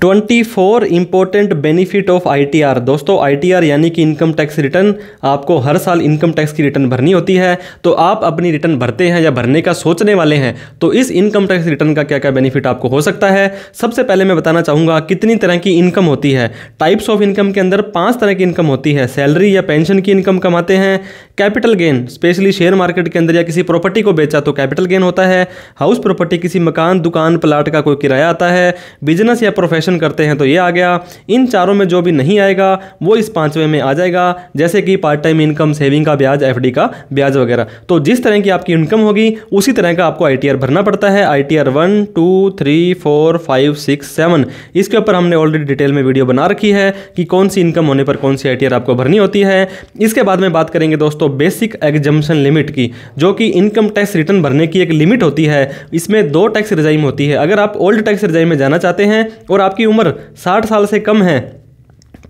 twenty four important benefit of I दोस्तों I यानी कि इनकम टैक्स रिटर्न आपको हर साल इनकम टैक्स की रिटर्न भरनी होती है तो आप अपनी रिटर्न भरते हैं या भरने का सोचने वाले हैं तो इस इनकम टैक्स रिटर्न का क्या क्या बेनिफिट आपको हो सकता है सबसे पहले मैं बताना चाहूँगा कितनी तरह की इनकम होती है टाइप्स ऑफ इनकम के अंदर पाँच तरह की इनकम होती है सैलरी या पेंशन की इनकम कमाते हैं capital gain specially share market के अंदर या किसी प्रॉपर्टी को बेचा तो कैपिटल गेन होता है हाउस प्रॉपर्टी किसी मकान दुकान प्लाट का कोई किराया आता है बिजनेस या प्रोफेशन करते हैं तो ये आ गया इन चारों में जो भी नहीं आएगा वो इस पाँचवें में आ जाएगा जैसे कि पार्ट टाइम इनकम सेविंग का ब्याज एफ का ब्याज वगैरह तो जिस तरह की आपकी इनकम होगी उसी तरह का आपको आई भरना पड़ता है I T R one two three four five six seven इसके ऊपर हमने ऑलरेडी डिटेल में वीडियो बना रखी है कि कौन सी इनकम होने पर कौन सी आई आपको भरनी होती है इसके बाद में बात करेंगे दोस्तों दोस्तों बेसिक एग्जम्पन लिमिट की जो कि इनकम टैक्स रिटर्न भरने की एक लिमिट होती है इसमें दो टैक्स रिजाइम होती है अगर आप ओल्ड टैक्स रिजाइम में जाना चाहते हैं और आपकी उम्र साठ साल से कम है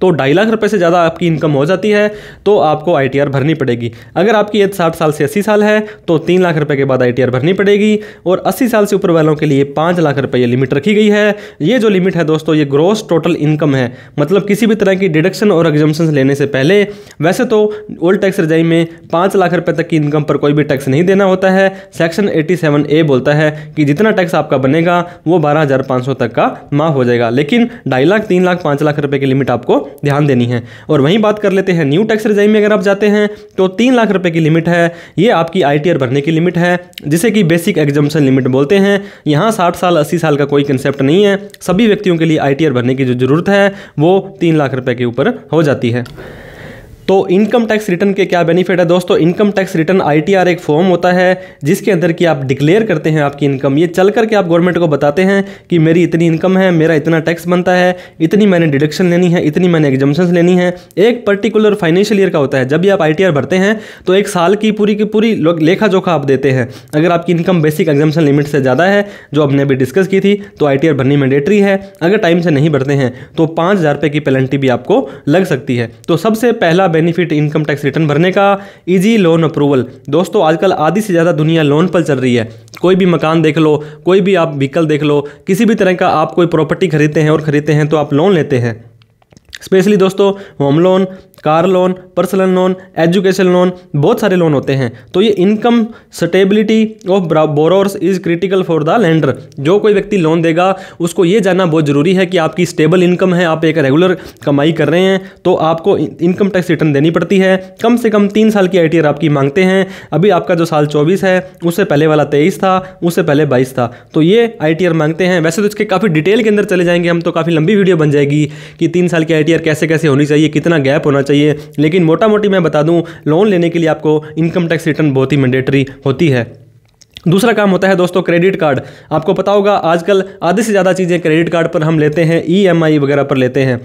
तो ढाई लाख रुपये से ज़्यादा आपकी इनकम हो जाती है तो आपको आई भरनी पड़ेगी अगर आपकी एज साठ साल से अस्सी साल है तो तीन लाख रुपये के बाद आई भरनी पड़ेगी और अस्सी साल से ऊपर वालों के लिए पाँच लाख रुपये ये लिमिट रखी गई है ये जो लिमिट है दोस्तों ये ग्रोस टोटल इनकम है मतलब किसी भी तरह की डिडक्शन और एग्जामेशन लेने से पहले वैसे तो ओल्ड टैक्स रजाई में पाँच लाख रुपये तक की इनकम पर कोई भी टैक्स नहीं देना होता है सेक्शन एटी ए बोलता है कि जितना टैक्स आपका बनेगा वो बारह तक का माफ़ हो जाएगा लेकिन ढाई लाख तीन लाख पाँच लाख रुपये की लिमिट आपको ध्यान देनी है और वहीं बात कर लेते हैं न्यू टैक्स रिजाइम में अगर आप जाते हैं तो तीन लाख रुपए की लिमिट है ये आपकी आई भरने की लिमिट है जिसे कि बेसिक एग्जामेशन लिमिट बोलते हैं यहाँ साठ साल अस्सी साल का कोई कंसेप्ट नहीं है सभी व्यक्तियों के लिए आई भरने की जो ज़रूरत है वो तीन लाख रुपये के ऊपर हो जाती है तो इनकम टैक्स रिटर्न के क्या बेनिफिट है दोस्तों इनकम टैक्स रिटर्न आई एक फॉर्म होता है जिसके अंदर कि आप डिक्लेयर करते हैं आपकी इनकम ये चल करके आप गवर्नमेंट को बताते हैं कि मेरी इतनी इनकम है मेरा इतना टैक्स बनता है इतनी मैंने डिडक्शन लेनी है इतनी मैंने एग्जामेशन लेनी है एक पर्टिकुलर फाइनेंशियल ईयर का होता है जब भी आप आई भरते हैं तो एक साल की पूरी की पूरी लेखा जोखा आप देते हैं अगर आपकी इनकम बेसिक एग्जामेशन लिमिट से ज़्यादा है जो हमने अभी डिस्कस की थी तो आई भरनी मैंडेटरी है अगर टाइम से नहीं भरते हैं तो पाँच की पेनल्टी भी आपको लग सकती है तो सबसे पहला बेनिफिट इनकम टैक्स रिटर्न भरने का इजी लोन अप्रूवल दोस्तों आजकल आधी से ज़्यादा दुनिया लोन पर चल रही है कोई भी मकान देख लो कोई भी आप व्हीकल देख लो किसी भी तरह का आप कोई प्रॉपर्टी खरीदते हैं और ख़रीदते हैं तो आप लोन लेते हैं स्पेशली दोस्तों home loan car loan personal loan education loan बहुत सारे लोन होते हैं तो ये income stability of borrowers is critical for the lender जो कोई व्यक्ति लोन देगा उसको ये जानना बहुत ज़रूरी है कि आपकी स्टेबल इनकम है आप एक रेगुलर कमाई कर रहे हैं तो आपको इनकम टैक्स रिटर्न देनी पड़ती है कम से कम तीन साल की आई आपकी मांगते हैं अभी आपका जो साल चौबीस है उससे पहले वाला तेईस था उससे पहले बाईस था तो ये आई मांगते हैं वैसे तो इसके काफ़ी डिटेल के अंदर चले जाएंगे हम तो काफ़ी लंबी वीडियो बन जाएगी कि तीन साल की आई कैसे कैसे होनी चाहिए कितना गैप होना चाहिए चाहिए लेकिन मोटा मोटी मैं बता दूँ लोन लेने के लिए आपको इनकम टैक्स रिटर्न बहुत ही मैंडेटरी होती है दूसरा काम होता है दोस्तों क्रेडिट कार्ड आपको पता होगा आजकल आधे से ज़्यादा चीज़ें क्रेडिट कार्ड पर हम लेते हैं ई e वगैरह पर लेते हैं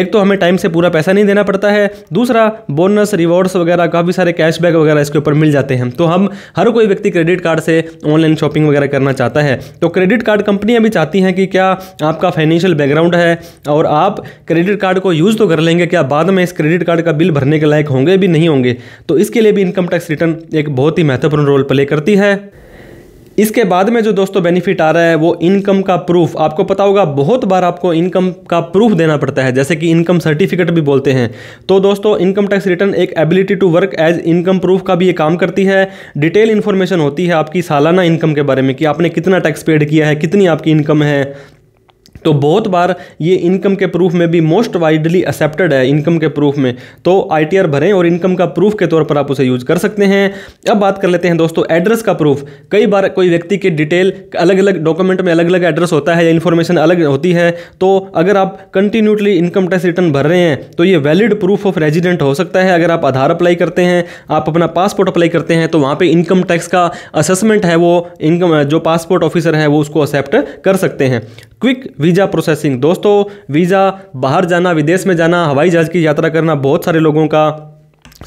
एक तो हमें टाइम से पूरा पैसा नहीं देना पड़ता है दूसरा बोनस रिवॉर्ड्स वगैरह काफ़ी सारे कैशबैक वगैरह इसके ऊपर मिल जाते हैं तो हम हर कोई व्यक्ति क्रेडिट कार्ड से ऑनलाइन शॉपिंग वगैरह करना चाहता है तो क्रेडिट कार्ड कंपनियाँ भी चाहती हैं कि क्या आपका फाइनेंशियल बैकग्राउंड है और आप क्रेडिट कार्ड को यूज़ तो कर लेंगे क्या बाद में इस क्रेडिट कार्ड का बिल भरने के लायक होंगे भी नहीं होंगे तो इसके लिए भी इनकम टैक्स रिटर्न एक बहुत ही महत्वपूर्ण रोल प्ले करती है इसके बाद में जो दोस्तों बेनिफिट आ रहा है वो इनकम का प्रूफ आपको पता होगा बहुत बार आपको इनकम का प्रूफ देना पड़ता है जैसे कि इनकम सर्टिफिकेट भी बोलते हैं तो दोस्तों इनकम टैक्स रिटर्न एक ability to work as income proof का भी ये काम करती है डिटेल इन्फॉर्मेशन होती है आपकी सालाना इनकम के बारे में कि आपने कितना टैक्स पेड किया है कितनी आपकी इनकम है तो बहुत बार ये इनकम के प्रूफ में भी मोस्ट वाइडली एक्सेप्टेड है इनकम के प्रूफ में तो आईटीआर भरें और इनकम का प्रूफ के तौर पर आप उसे यूज कर सकते हैं अब बात कर लेते हैं दोस्तों एड्रेस का प्रूफ कई बार कोई व्यक्ति के डिटेल अलग अलग डॉक्यूमेंट में अलग अलग एड्रेस होता है या इन्फॉर्मेशन अलग होती है तो अगर आप कंटिन्यूटली इनकम टैक्स रिटर्न भर रहे हैं तो ये वैलिड प्रूफ ऑफ रेजिडेंट हो सकता है अगर आप आधार अप्लाई करते हैं आप अपना पासपोर्ट अप्लाई करते हैं तो वहाँ पर इनकम टैक्स का असेसमेंट है वो इनकम जो पासपोर्ट ऑफिसर है वो उसको एक्सेप्ट कर सकते हैं क्विक वीज़ा प्रोसेसिंग दोस्तों वीज़ा बाहर जाना विदेश में जाना हवाई जहाज़ की यात्रा करना बहुत सारे लोगों का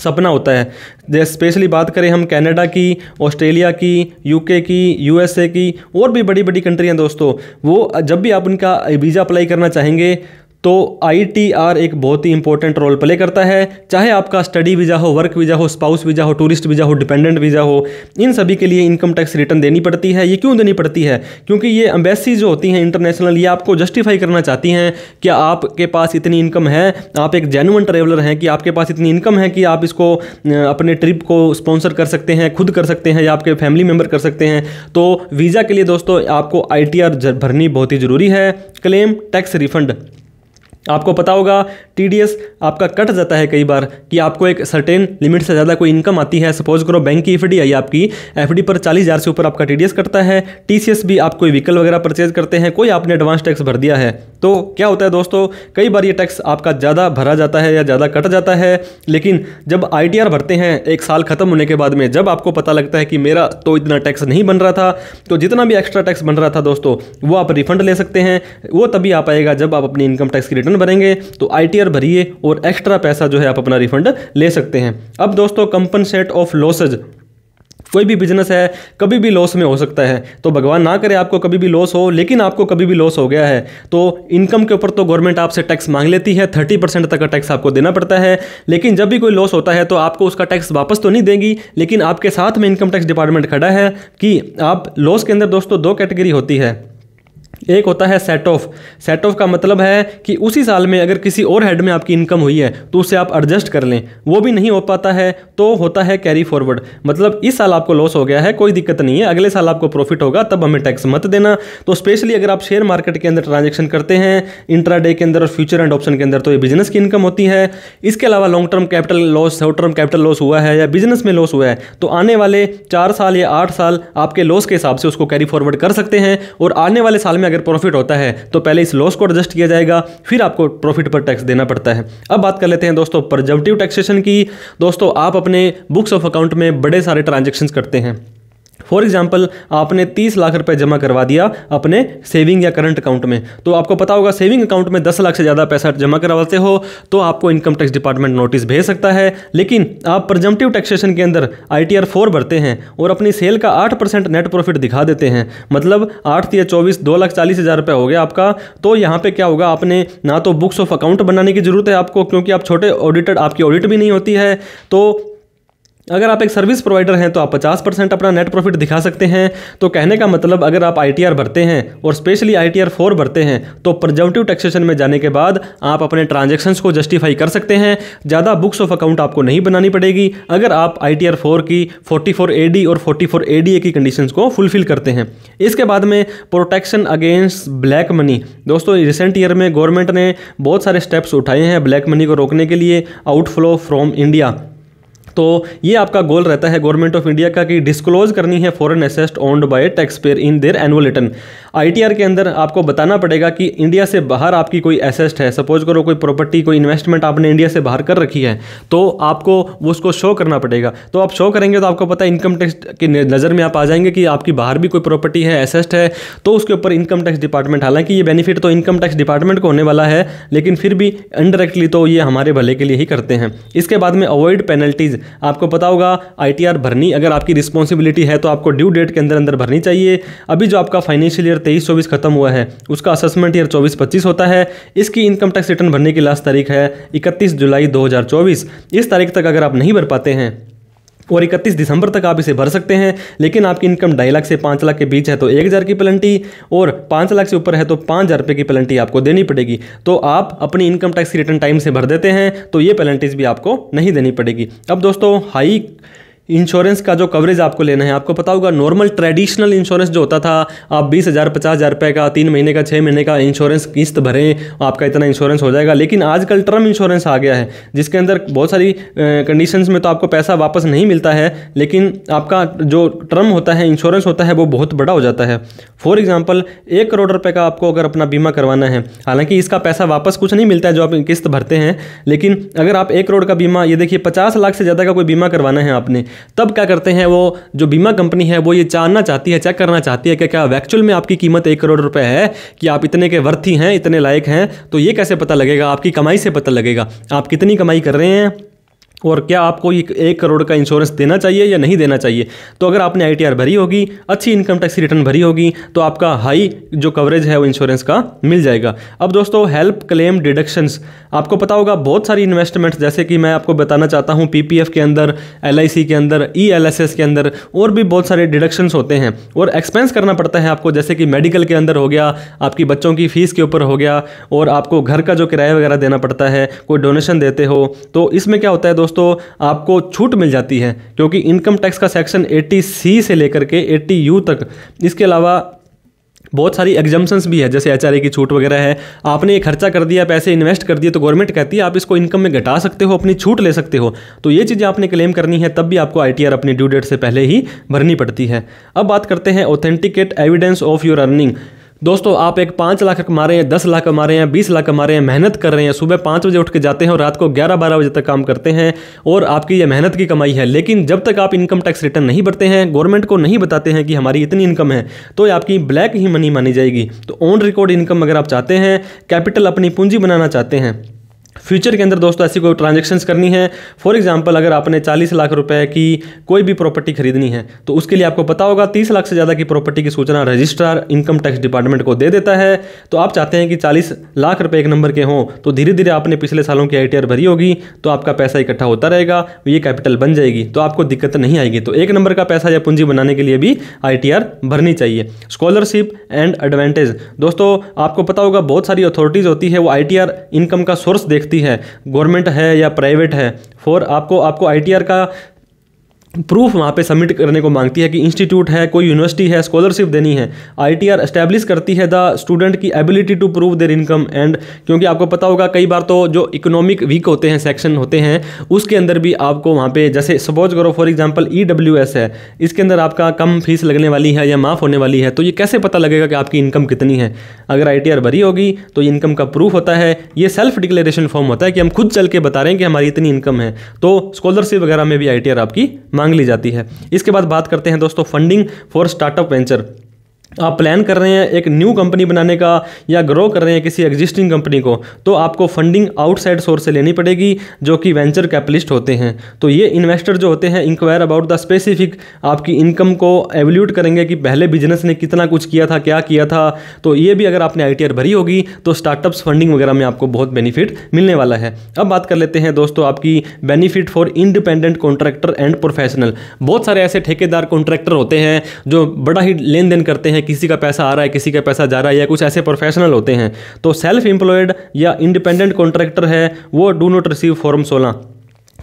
सपना होता है जैसे स्पेशली बात करें हम कनाडा की ऑस्ट्रेलिया की यूके की यूएसए की और भी बड़ी बड़ी कंट्रियाँ दोस्तों वो जब भी आप उनका वीज़ा अप्लाई करना चाहेंगे तो आई एक बहुत ही इंपॉर्टेंट रोल प्ले करता है चाहे आपका स्टडी वीज़ा हो वर्क वीज़ा हो स्पाउस वीज़ा हो टूरिस्ट वीज़ा हो डिपेंडेंट वीज़ा हो इन सभी के लिए इनकम टैक्स रिटर्न देनी पड़ती है ये क्यों देनी पड़ती है क्योंकि ये अम्बेसी जो होती हैं इंटरनेशनल ये आपको जस्टिफाई करना चाहती हैं कि आपके पास इतनी इनकम है आप एक जेनुअन ट्रेवलर हैं कि आपके पास इतनी इनकम है कि आप इसको अपने ट्रिप को स्पॉन्सर कर सकते हैं खुद कर सकते हैं या आपके फैमिली मेम्बर कर सकते हैं तो वीज़ा के लिए दोस्तों आपको आई भरनी बहुत ही ज़रूरी है क्लेम टैक्स रिफंड आपको पता होगा टी आपका कट जाता है कई बार कि आपको एक सर्टेन लिमिट से ज़्यादा कोई इनकम आती है सपोज करो बैंक की एफ डी आई आपकी डी पर चालीस हज़ार से ऊपर आपका टी कटता है टी भी आप कोई व्हीकल वगैरह परचेज करते हैं कोई आपने एडवांस टैक्स भर दिया है तो क्या होता है दोस्तों कई बार ये टैक्स आपका ज़्यादा भरा जाता है या ज़्यादा कट जाता है लेकिन जब आई भरते हैं एक साल ख़त्म होने के बाद में जब आपको पता लगता है कि मेरा तो इतना टैक्स नहीं बन रहा था तो जितना भी एक्स्ट्रा टैक्स बन रहा था दोस्तों वो आप रिफंड ले सकते हैं वो तभी आ पाएगा जब आप अपनी इनकम टैक्स की रिटर्न रिटर्न भरेंगे तो आई भरिए और एक्स्ट्रा पैसा जो है आप अपना रिफंड ले सकते हैं अब दोस्तों कंपनसेट ऑफ लॉसेज कोई भी बिजनेस है कभी भी लॉस में हो सकता है तो भगवान ना करे आपको कभी भी लॉस हो लेकिन आपको कभी भी लॉस हो गया है तो इनकम के ऊपर तो गवर्नमेंट आपसे टैक्स मांग लेती है थर्टी परसेंट तक का टैक्स आपको देना पड़ता है लेकिन जब भी कोई लॉस होता है तो आपको उसका टैक्स वापस तो नहीं देंगी लेकिन आपके साथ में इनकम टैक्स डिपार्टमेंट खड़ा है कि आप लॉस के अंदर दोस्तों दो कैटेगरी होती है एक होता है सेट ऑफ सेट ऑफ का मतलब है कि उसी साल में अगर किसी और हेड में आपकी इनकम हुई है तो उसे आप एडजस्ट कर लें वो भी नहीं हो पाता है तो होता है कैरी फॉरवर्ड मतलब इस साल आपको लॉस हो गया है कोई दिक्कत नहीं है अगले साल आपको प्रॉफिट होगा तब हमें टैक्स मत देना तो स्पेशली अगर आप शेयर मार्केट के अंदर ट्रांजेक्शन करते हैं इंट्रा के अंदर और फ्यूचर एंड ऑप्शन के अंदर तो ये बिजनेस की इनकम होती है इसके अलावा long term capital loss short term capital loss हुआ है या बिजनेस में लॉस हुआ है तो आने वाले चार साल या आठ साल आपके लॉस के हिसाब से उसको कैरी फॉरवर्ड कर सकते हैं और आने वाले साल में अगर प्रॉफिट होता है तो पहले इस लॉस को एडजस्ट किया जाएगा फिर आपको प्रॉफिट पर टैक्स देना पड़ता है अब बात कर लेते हैं दोस्तों प्रजर्वटिव टैक्सेशन की दोस्तों आप अपने बुक्स ऑफ अकाउंट में बड़े सारे ट्रांजेक्शन करते हैं फॉर एग्जाम्पल आपने तीस लाख रुपए जमा करवा दिया अपने सेविंग या करंट अकाउंट में तो आपको पता होगा सेविंग अकाउंट में दस लाख से ज़्यादा पैसा जमा करवाते हो तो आपको इनकम टैक्स डिपार्टमेंट नोटिस भेज सकता है लेकिन आप प्रजम्पटिव टैक्सेशन के अंदर आई टी आर फोर भरते हैं और अपनी सेल का आठ परसेंट नेट प्रॉफिट दिखा देते हैं मतलब आठ या चौबीस दो लाख चालीस हज़ार रुपये हो गया आपका तो यहाँ पर क्या होगा आपने ना तो बुक्स ऑफ अकाउंट बनाने की ज़रूरत है आपको क्योंकि आप छोटे ऑडिटर आपकी ऑडिट भी नहीं होती है तो अगर आप एक सर्विस प्रोवाइडर हैं तो आप 50 परसेंट अपना नेट प्रॉफिट दिखा सकते हैं तो कहने का मतलब अगर आप आई भरते हैं और स्पेशली आई टी फोर भरते हैं तो प्रजर्वटिव टैक्सेशन में जाने के बाद आप अपने ट्रांजेक्शन्स को जस्टिफाई कर सकते हैं ज़्यादा बुक्स ऑफ अकाउंट आपको नहीं बनानी पड़ेगी अगर आप आई टी फोर की फोर्टी फोर ए डी और forty four A D A की कंडीशन को फुलफिल करते हैं इसके बाद में प्रोटेक्शन अगेंस्ट ब्लैक मनी दोस्तों रिसेंट ईयर में गवर्नमेंट ने बहुत सारे स्टेप्स उठाए हैं ब्लैक मनी को रोकने के लिए आउटफ्लो फ्रॉम इंडिया तो ये आपका गोल रहता है गवर्नमेंट ऑफ इंडिया का कि डिस्क्लोज करनी है foreign assets owned by tax payer in their annual return ITR के अंदर आपको बताना पड़ेगा कि इंडिया से बाहर आपकी कोई एसेस्ट है सपोज करो कोई प्रॉपर्टी कोई इन्वेस्टमेंट आपने इंडिया से बाहर कर रखी है तो आपको उसको शो करना पड़ेगा तो आप शो करेंगे तो आपको पता है इनकम टैक्स की नज़र में आप आ जाएंगे कि आपकी बाहर भी कोई प्रॉपर्टी है एसेस्ट है तो उसके ऊपर इनकम टैक्स डिपार्टमेंट हालांकि ये बेनिफिट तो इनकम टैक्स डिपार्टमेंट को होने वाला है लेकिन फिर भी इनडायरेक्टली तो ये हमारे भले के लिए ही करते हैं इसके बाद में अवॉइड पेनल्टीज़ आपको पता होगा आई भरनी अगर आपकी रिस्पॉन्सिबिलिटी है तो आपको ड्यू डेट के अंदर अंदर भरनी चाहिए अभी जो आपका फाइनेंशियल ईयर तेईस चौबीस खत्म हुआ है उसका असेसमेंट ईयर चौबीस पच्चीस होता है इसकी इनकम टैक्स रिटर्न भरने की लास्ट तारीख है इकतीस जुलाई दो इस तारीख तक अगर आप नहीं भर पाते हैं और इकतीस दिसंबर तक आप इसे भर सकते हैं लेकिन आपकी इनकम ढाई लाख से पाँच लाख के बीच है तो एक हज़ार की पलंटी और पाँच लाख से ऊपर है तो पाँच हज़ार रुपये की पलंटी आपको देनी पड़ेगी तो आप अपनी इनकम टैक्स रिटर्न टाइम से भर देते हैं तो ये पेनल्टीज़ भी आपको नहीं देनी पड़ेगी अब दोस्तों हाई इंश्योरेंस का जो कवरेज आपको लेना है आपको पता होगा नॉर्मल ट्रेडिशनल इंश्योरेंस जो होता था आप बीस हज़ार पचास हज़ार रुपये का तीन महीने का छः महीने का इंश्योरेंस किस्त भरें आपका इतना इंश्योरेंस हो जाएगा लेकिन आजकल टर्म इंश्योरेंस आ गया है जिसके अंदर बहुत सारी कंडीशंस में तो आपको पैसा वापस नहीं मिलता है लेकिन आपका जो टर्म होता है इंश्योरेंस होता है वो बहुत बड़ा हो जाता है फॉर एग्ज़ाम्पल एक करोड़ रुपये का आपको अगर अपना बीमा करवाना है हालांकि इसका पैसा वापस कुछ नहीं मिलता है जो आप किस्त भरते हैं लेकिन अगर आप एक करोड़ का बीमा ये देखिए पचास लाख से ज़्यादा का कोई बीमा करवाना है आपने तब क्या करते हैं वो जो बीमा कंपनी है वो ये जानना चाहती है चेक करना चाहती है कि क्या एक्चुअल में आपकी कीमत एक करोड़ रुपए है कि आप इतने के वर्थी हैं इतने लायक हैं तो ये कैसे पता लगेगा आपकी कमाई से पता लगेगा आप कितनी कमाई कर रहे हैं और क्या आपको ये एक करोड़ का इंश्योरेंस देना चाहिए या नहीं देना चाहिए तो अगर आपने आई भरी होगी अच्छी इनकम टैक्स रिटर्न भरी होगी तो आपका हाई जो कवरेज है वो इंश्योरेंस का मिल जाएगा अब दोस्तों हेल्प क्लेम डिडक्शंस आपको पता होगा बहुत सारी इन्वेस्टमेंट्स जैसे कि मैं आपको बताना चाहता हूँ पी के अंदर एल के अंदर ई e के अंदर और भी बहुत सारे डिडक्शंस होते हैं और एक्सपेंस करना पड़ता है आपको जैसे कि मेडिकल के अंदर हो गया आपकी बच्चों की फ़ीस के ऊपर हो गया और आपको घर का जो किराया वगैरह देना पड़ता है कोई डोनेशन देते हो तो इसमें क्या होता है दोस्तों दोस्तों आपको छूट मिल जाती है क्योंकि इनकम टैक्स का सेक्शन एट्टी सी से लेकर के एट्टी यू तक इसके अलावा बहुत सारी एग्जाम्पन्स भी है जैसे एच की छूट वगैरह है आपने ये खर्चा कर दिया पैसे इन्वेस्ट कर दिए तो गवर्नमेंट कहती है आप इसको इनकम में घटा सकते हो अपनी छूट ले सकते हो तो ये चीज़ें आपने क्लेम करनी है तब भी आपको आई अपनी ड्यू डेट से पहले ही भरनी पड़ती है अब बात करते हैं authenticate evidence of your earning दोस्तों आप एक पाँच लाख कमा रहे हैं दस लाख कमा रहे हैं बीस लाख कमा रहे हैं मेहनत कर रहे हैं सुबह पाँच बजे उठ के जाते हैं और रात को ग्यारह बारह बजे तक काम करते हैं और आपकी ये मेहनत की कमाई है लेकिन जब तक आप इनकम टैक्स रिटर्न नहीं भरते हैं गवर्नमेंट को नहीं बताते हैं कि हमारी इतनी इनकम है तो ये आपकी ब्लैक ही मनी मानी जाएगी तो ऑन रिकॉर्ड इनकम अगर आप चाहते हैं कैपिटल अपनी पूंजी बनाना चाहते हैं फ्यूचर के अंदर दोस्तों ऐसी कोई ट्रांजेक्शन करनी है फॉर एग्जाम्पल अगर आपने चालीस लाख रुपए की कोई भी प्रॉपर्टी खरीदनी है तो उसके लिए आपको पता होगा तीस लाख से ज़्यादा की प्रॉपर्टी की सूचना रजिस्ट्रार इनकम टैक्स डिपार्टमेंट को दे देता है तो आप चाहते हैं कि चालीस लाख रुपये एक नंबर के हों तो धीरे धीरे आपने पिछले सालों की आई भरी होगी तो आपका पैसा इकट्ठा होता रहेगा ये कैपिटल बन जाएगी तो आपको दिक्कत नहीं आएगी तो एक नंबर का पैसा या पूंजी बनाने के लिए भी आई भरनी चाहिए स्कॉलरशिप एंड एडवांटेज दोस्तों आपको पता होगा बहुत सारी अथॉरिटीज़ होती है वो आई इनकम का सोर्स देखती है गवर्नमेंट है या प्राइवेट है फॉर आपको आपको आई का प्रूफ वहाँ पे सबमिट करने को मांगती है कि इंस्टीट्यूट है कोई यूनिवर्सिटी है स्कॉलरशिप देनी है आई टी आर एस्टैब्लिश करती है द स्टूडेंट की ability to prove their income and क्योंकि आपको पता होगा कई बार तो जो इकोनॉमिक वीक होते हैं सेक्शन होते हैं उसके अंदर भी आपको वहाँ पे जैसे सपोज करो for example E W S है इसके अंदर आपका कम फीस लगने वाली है या माफ़ होने वाली है तो ये कैसे पता लगेगा कि आपकी इनकम कितनी है अगर आई टी आर भरी होगी तो इनकम का प्रूफ होता है ये सेल्फ डिक्लेरेशन फॉर्म होता है कि हम खुद चल के बता रहे हैं कि हमारी इतनी इनकम है तो स्कॉलरशिप वगैरह में भी आई टी आर आपकी मांग ली जाती है इसके बाद बात करते हैं दोस्तों फंडिंग फॉर स्टार्टअप वेंचर आप प्लान कर रहे हैं एक न्यू कंपनी बनाने का या ग्रो कर रहे हैं किसी एग्जिस्टिंग कंपनी को तो आपको फंडिंग आउटसाइड सोर्स से लेनी पड़ेगी जो कि वेंचर कैपिटलिस्ट होते हैं तो ये इन्वेस्टर जो होते हैं इंक्वायर अबाउट द स्पेसिफिक आपकी इनकम को एवल्यूट करेंगे कि पहले बिजनेस ने कितना कुछ किया था क्या किया था तो ये भी अगर आपने आई भरी होगी तो स्टार्टअप्स फंडिंग वगैरह में आपको बहुत बेनिफिट मिलने वाला है अब बात कर लेते हैं दोस्तों आपकी benefit for independent contractor and professional बहुत सारे ऐसे ठेकेदार कॉन्ट्रैक्टर होते हैं जो बड़ा ही लेन देन करते हैं हैं किसी का पैसा आ रहा है किसी का पैसा जा रहा है या कुछ ऐसे प्रोफेशनल होते हैं तो सेल्फ एम्प्लॉयड या इंडिपेंडेंट कॉन्ट्रैक्टर है वो डू नॉट रिसीव फॉर्म सोलह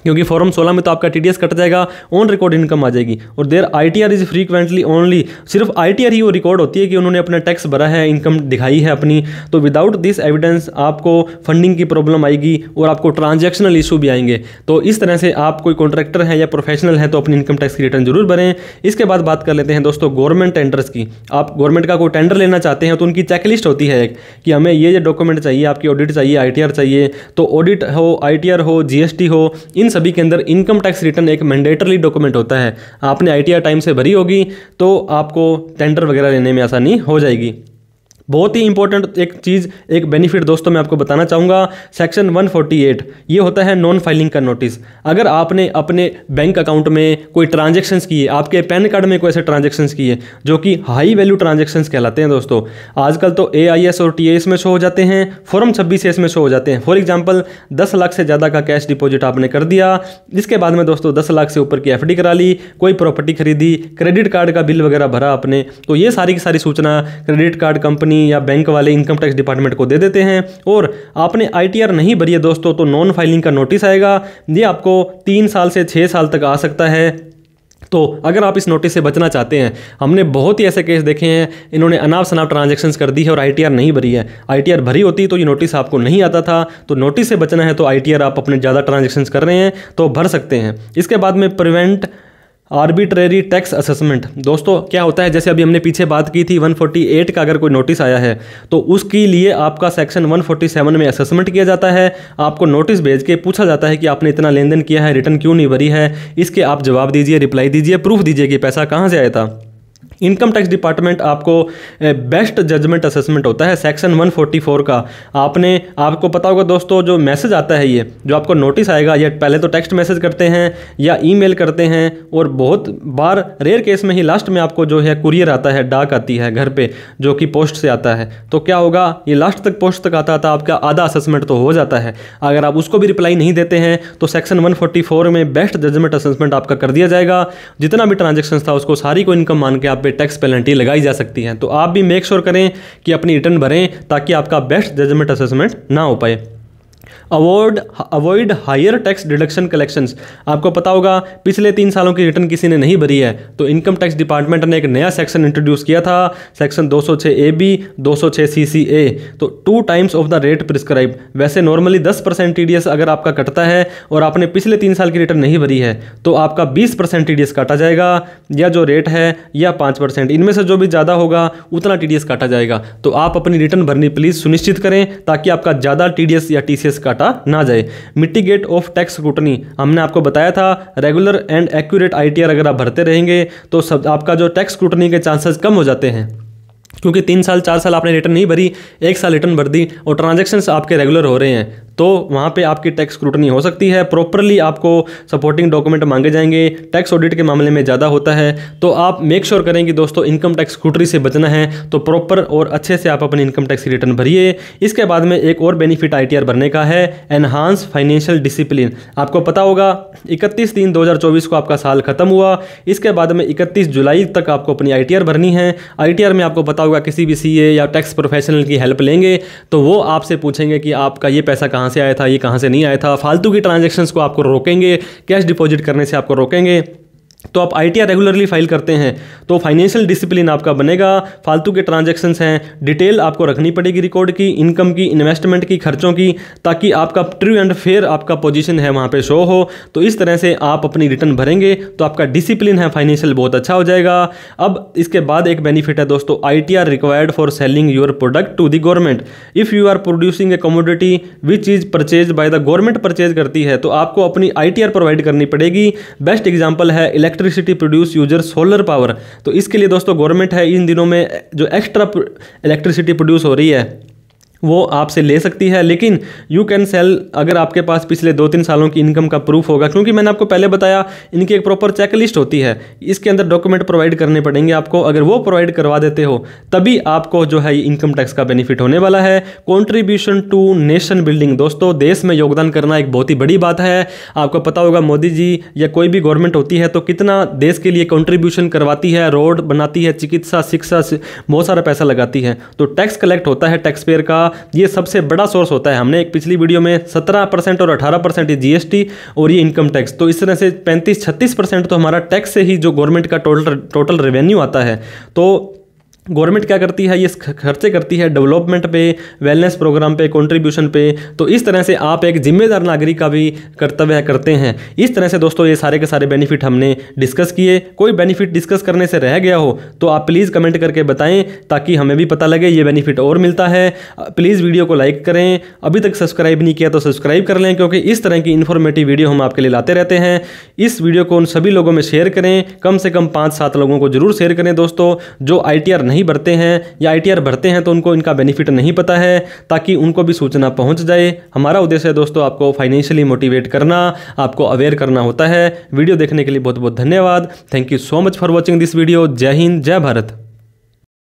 क्योंकि फॉर्म सोलह में तो आपका टी कट जाएगा ऑन रिकॉर्ड इनकम आ जाएगी और their I is frequently only सिर्फ आई ही वो रिकॉर्ड होती है कि उन्होंने अपना टैक्स भरा है इनकम दिखाई है अपनी तो विदाउट दिस एविडेंस आपको फंडिंग की प्रॉब्लम आएगी और आपको ट्रांजेक्शनल इशू भी आएंगे तो इस तरह से आप कोई कॉन्ट्रैक्टर हैं या प्रोफेशनल हैं तो अपनी इनकम टैक्स की रिटर्न जरूर भरें इसके बाद बात कर लेते हैं दोस्तों गवर्नमेंट टेंडर्स की आप गवर्नमेंट का कोई टेंडर लेना चाहते हैं तो उनकी चेकलिस्ट होती है एक कि हमें ये ये डॉक्यूमेंट चाहिए आपकी ऑडिट चाहिए आई चाहिए तो ऑडिट हो आई हो जी हो इन सभी के अंदर इनकम टैक्स रिटर्न एक मैंडेटरी डॉक्यूमेंट होता है आपने आई टाइम से भरी होगी तो आपको टेंडर वगैरह लेने में आसानी हो जाएगी बहुत ही इंपॉर्टेंट एक चीज़ एक बेनिफिट दोस्तों मैं आपको बताना चाहूँगा सेक्शन 148 ये होता है नॉन फाइलिंग का नोटिस अगर आपने अपने बैंक अकाउंट में कोई ट्रांजेक्शन्स किए आपके पैन कार्ड में कोई ऐसे ट्रांजेक्शन्स किए जो कि हाई वैल्यू ट्रांजेक्शन्स कहलाते हैं दोस्तों आजकल तो ए और टी में शो हो जाते हैं फॉरम छब्बीस एस में शो हो जाते हैं फॉर एग्जाम्पल दस लाख से ज़्यादा का कैश डिपोजिट आपने कर दिया इसके बाद में दोस्तों दस लाख से ऊपर की एफ करा ली कोई प्रॉपर्टी खरीदी क्रेडिट कार्ड का बिल वगैरह भरा आपने तो ये सारी की सारी सूचना क्रेडिट कार्ड कंपनी कंपनी या बैंक वाले इनकम टैक्स डिपार्टमेंट को दे देते हैं और आपने आई नहीं भरी है दोस्तों तो नॉन फाइलिंग का नोटिस आएगा ये आपको तीन साल से छः साल तक आ सकता है तो अगर आप इस नोटिस से बचना चाहते हैं हमने बहुत ही ऐसे केस देखे हैं इन्होंने अनाप शनाप ट्रांजेक्शन कर दी है और आईटीआर नहीं भरी है आईटीआर भरी होती तो ये नोटिस आपको नहीं आता था तो नोटिस से बचना है तो आईटीआर आप अपने ज़्यादा ट्रांजेक्शन कर रहे हैं तो भर सकते हैं इसके बाद में प्रिवेंट आर्बिट्रेरी टैक्स असेसमेंट दोस्तों क्या होता है जैसे अभी हमने पीछे बात की थी 148 का अगर कोई नोटिस आया है तो उसके लिए आपका सेक्शन 147 में असेसमेंट किया जाता है आपको नोटिस भेज के पूछा जाता है कि आपने इतना लेन देन किया है रिटर्न क्यों नहीं भरी है इसके आप जवाब दीजिए रिप्लाई दीजिए प्रूफ दीजिए कि पैसा कहाँ से आया था इनकम टैक्स डिपार्टमेंट आपको बेस्ट जजमेंट असेसमेंट होता है सेक्शन 144 का आपने आपको पता होगा दोस्तों जो मैसेज आता है ये जो आपको नोटिस आएगा या पहले तो टेक्स्ट मैसेज करते हैं या ईमेल करते हैं और बहुत बार रेयर केस में ही लास्ट में आपको जो है कुरियर आता है डाक आती है घर पर जो कि पोस्ट से आता है तो क्या होगा ये लास्ट तक पोस्ट तक आता था आपका आधा असेसमेंट तो हो जाता है अगर आप उसको भी रिप्लाई नहीं देते हैं तो सेक्शन वन में बेस्ट जजमेंट असेसमेंट आपका कर दिया जाएगा जितना भी ट्रांजेक्शन था उसको सारी को इनकम मान के आप पे टैक्स पेनल्टी लगाई जा सकती है तो आप भी मेक श्योर sure करें कि अपनी रिटर्न भरें ताकि आपका बेस्ट जजमेंट असेसमेंट ना हो पाए award avoid higher tax deduction collections आपको पता होगा पिछले तीन सालों की रिटर्न किसी ने नहीं भरी है तो इनकम टैक्स डिपार्टमेंट ने एक नया सेक्शन इंट्रोड्यूस किया था section 206 A B 206 C C A तो two times of the rate prescribe वैसे नॉर्मली 10 परसेंट टी अगर आपका कटता है और आपने पिछले तीन साल की रिटर्न नहीं भरी है तो आपका बीस परसेंट टी काटा जाएगा या जो रेट है या पाँच परसेंट इनमें से जो भी ज़्यादा होगा उतना टी काटा जाएगा तो आप अपनी रिटर्न भरनी प्लीज़ सुनिश्चित करें ताकि आपका ज़्यादा टी या टी केस काटा ना जाए गेट ऑफ टैक्स स्क्रूटनी हमने आपको बताया था रेगुलर एंड एक्यूरेट आई अगर आप भरते रहेंगे तो सब आपका जो टैक्स स्क्रूटनी के चांसेस कम हो जाते हैं क्योंकि तीन साल चार साल आपने रिटर्न नहीं भरी एक साल रिटर्न भर दी और ट्रांजेक्शन्स आपके रेगुलर हो रहे हैं तो वहाँ पे आपकी टैक्स स्क्रूटनी हो सकती है प्रॉपरली आपको सपोर्टिंग डॉक्यूमेंट मांगे जाएंगे टैक्स ऑडिट के मामले में ज़्यादा होता है तो आप मेक श्योर sure करें कि दोस्तों इनकम टैक्स स्क्रूटनी से बचना है तो प्रॉपर और अच्छे से आप अपनी इनकम टैक्स रिटर्न भरिए इसके बाद में एक और बेनिफिट आई भरने का है एनहांस फाइनेंशियल डिसिप्लिन आपको पता होगा इकतीस तीन दो को आपका साल खत्म हुआ इसके बाद में इकतीस जुलाई तक आपको अपनी आई भरनी है आई में आपको पता होगा किसी भी सी या टैक्स प्रोफेशनल की हेल्प लेंगे तो वो आपसे पूछेंगे कि आपका ये पैसा कहाँ कहाँ से आया था ये कहाँ से नहीं आया था फालतू की ट्रांजेक्शन्स को आपको रोकेंगे कैश डिपॉजिट करने से आपको रोकेंगे तो आप आई रेगुलरली फाइल करते हैं तो फाइनेंशियल डिसिप्लिन आपका बनेगा फालतू के ट्रांजेक्शन्स हैं डिटेल आपको रखनी पड़ेगी रिकॉर्ड की इनकम की इन्वेस्टमेंट की खर्चों की ताकि आपका ट्रू एंड फेयर आपका पोजीशन है वहाँ पे शो हो तो इस तरह से आप अपनी रिटर्न भरेंगे तो आपका डिसिप्लिन है फाइनेंशियल बहुत अच्छा हो जाएगा अब इसके बाद एक बेनिफिट है दोस्तों I required for selling your product to the government if you are producing a commodity which is purchase by the government purchase करती है तो आपको अपनी आई प्रोवाइड करनी पड़ेगी बेस्ट एग्जाम्पल है electric electricity produce user solar power तो इसके लिए दोस्तों गवर्नमेंट है इन दिनों में जो एक्स्ट्रा इलेक्ट्रिसिटी प्रोड्यूस हो रही है वो आपसे ले सकती है लेकिन यू कैन सेल अगर आपके पास पिछले दो तीन सालों की इनकम का प्रूफ होगा क्योंकि मैंने आपको पहले बताया इनकी एक प्रॉपर चेक लिस्ट होती है इसके अंदर डॉक्यूमेंट प्रोवाइड करने पड़ेंगे आपको अगर वो प्रोवाइड करवा देते हो तभी आपको जो है इनकम टैक्स का बेनिफिट होने वाला है कॉन्ट्रीब्यूशन टू नेशन बिल्डिंग दोस्तों देश में योगदान करना एक बहुत ही बड़ी बात है आपको पता होगा मोदी जी या कोई भी गवर्नमेंट होती है तो कितना देश के लिए कॉन्ट्रीब्यूशन करवाती है रोड बनाती है चिकित्सा शिक्षा बहुत सारा पैसा लगाती है तो टैक्स कलेक्ट होता है टैक्स पेयर का का ये सबसे बड़ा सोर्स होता है हमने एक पिछली वीडियो में सत्रह परसेंट और अठारह परसेंट ये जीएसटी और ये इनकम टैक्स तो इस तरह से पैंतीस छत्तीस परसेंट तो हमारा टैक्स से ही जो गवर्नमेंट का टोटल टोटल रेवेन्यू आता है तो गवर्नमेंट क्या करती है ये खर्चे करती है डेवलपमेंट पे वेलनेस प्रोग्राम पे कंट्रीब्यूशन पे तो इस तरह से आप एक जिम्मेदार नागरिक का भी कर्तव्य करते हैं इस तरह से दोस्तों ये सारे के सारे बेनिफिट हमने डिस्कस किए कोई बेनिफिट डिस्कस करने से रह गया हो तो आप प्लीज़ कमेंट करके बताएं ताकि हमें भी पता लगे ये बेनिफिट और मिलता है प्लीज़ वीडियो को लाइक करें अभी तक सब्सक्राइब नहीं किया तो सब्सक्राइब कर लें क्योंकि इस तरह की इन्फॉर्मेटिव वीडियो हम आपके लिए लाते रहते हैं इस वीडियो को उन सभी लोगों में शेयर करें कम से कम पाँच सात लोगों को जरूर शेयर करें दोस्तों जो आई नहीं नहीं भरते हैं या आई भरते हैं तो उनको इनका बेनिफिट नहीं पता है ताकि उनको भी सूचना पहुँच जाए हमारा उद्देश्य है दोस्तों आपको फाइनेंशियली मोटिवेट करना आपको अवेयर करना होता है वीडियो देखने के लिए बहुत बहुत धन्यवाद thank you so much for watching this video जय हिंद जय भारत